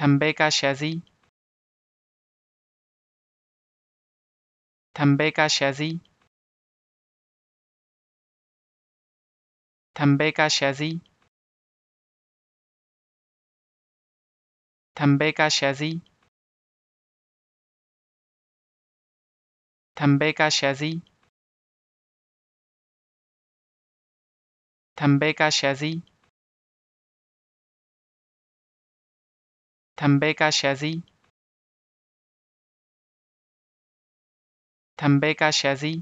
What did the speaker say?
थंबे का शेजी थंबे का शैजी थंबे का शैजी थंबे का शेजी थंबे का शैजी थंबे का शैजी थंबे का शेजी थंबे का शेजी